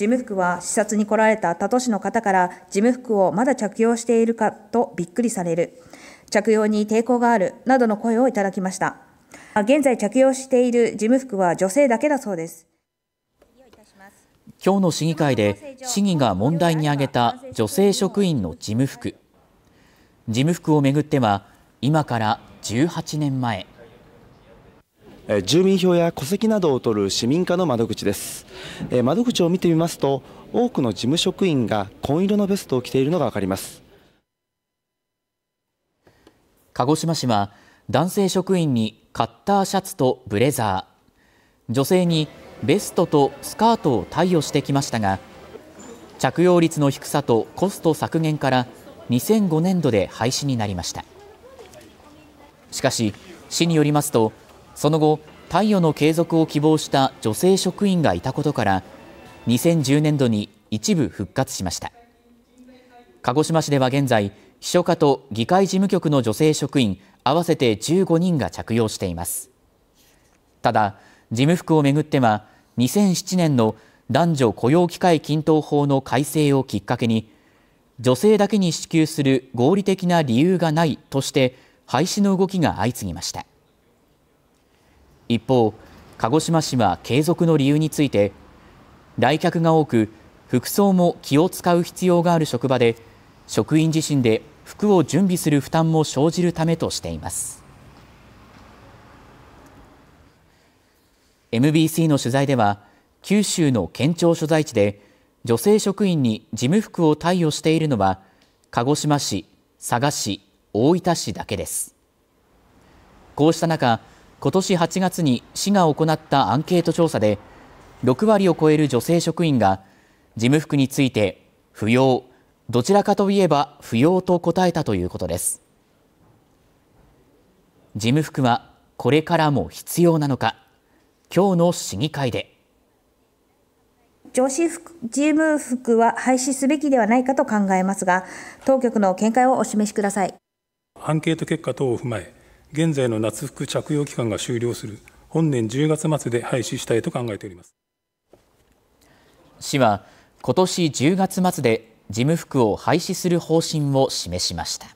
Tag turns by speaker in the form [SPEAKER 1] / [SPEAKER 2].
[SPEAKER 1] 事務服は視察に来られた他都市の方から事務服をまだ着用しているかとびっくりされる。着用に抵抗があるなどの声をいただきました。現在着用している事務服は女性だけだそうです。
[SPEAKER 2] 今日の市議会で市議が問題に挙げた女性職員の事務服。事務服をめぐっては今から18年前住民票や戸籍などを取る市民課の窓口ですえ窓口を見てみますと多くの事務職員が紺色のベストを着ているのが分かります鹿児島市は男性職員にカッターシャツとブレザー女性にベストとスカートを貸与してきましたが着用率の低さとコスト削減から2005年度で廃止になりましたしかし市によりますとその後貸与の継続を希望した女性職員がいたことから2010年度に一部復活しました鹿児島市では現在秘書課と議会事務局の女性職員合わせて15人が着用していますただ事務服をめぐっては2007年の男女雇用機会均等法の改正をきっかけに女性だけに支給する合理的な理由がないとして廃止の動きが相次ぎました一方、鹿児島市は継続の理由について、来客が多く、服装も気を使う必要がある職場で、職員自身で服を準備する負担も生じるためとしています。MBC の取材では、九州の県庁所在地で、女性職員に事務服を貸与しているのは、鹿児島市、佐賀市、大分市だけです。こうした中、今年8月に市が行ったアンケート調査で6割を超える女性職員が事務服について不要どちらかといえば不要と答えたということです事務服はこれからも必要なのか今日の市議会で
[SPEAKER 1] 女子服事務服は廃止すべきではないかと考えますが当局の見解をお示しくださいアンケート結果等を踏まえ現在の夏服着用期間が終了する本年10月末で廃止したいと考えております
[SPEAKER 2] 市は今年10月末で事務服を廃止する方針を示しました